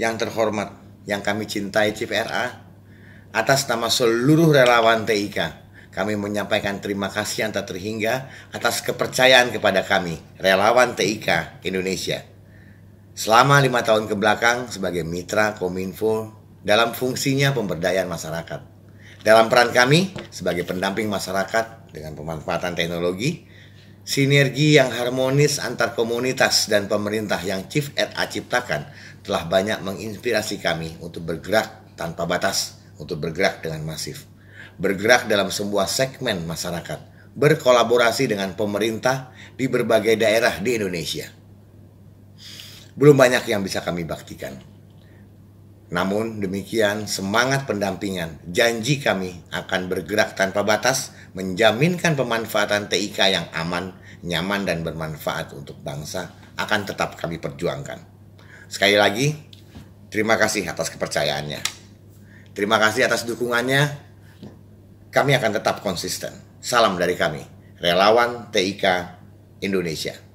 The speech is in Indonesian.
Yang terhormat, yang kami cintai CPRA, atas nama seluruh relawan TIK, kami menyampaikan terima kasih yang tak terhingga atas kepercayaan kepada kami, relawan TIK Indonesia. Selama lima tahun kebelakang sebagai mitra Kominfo dalam fungsinya pemberdayaan masyarakat. Dalam peran kami sebagai pendamping masyarakat dengan pemanfaatan teknologi, Sinergi yang harmonis antar komunitas dan pemerintah yang Chief Ed A ciptakan telah banyak menginspirasi kami untuk bergerak tanpa batas, untuk bergerak dengan masif, bergerak dalam sebuah segmen masyarakat, berkolaborasi dengan pemerintah di berbagai daerah di Indonesia. Belum banyak yang bisa kami baktikan. Namun demikian, semangat pendampingan, janji kami akan bergerak tanpa batas menjaminkan pemanfaatan TIK yang aman, nyaman, dan bermanfaat untuk bangsa akan tetap kami perjuangkan. Sekali lagi, terima kasih atas kepercayaannya. Terima kasih atas dukungannya. Kami akan tetap konsisten. Salam dari kami, relawan TIK Indonesia.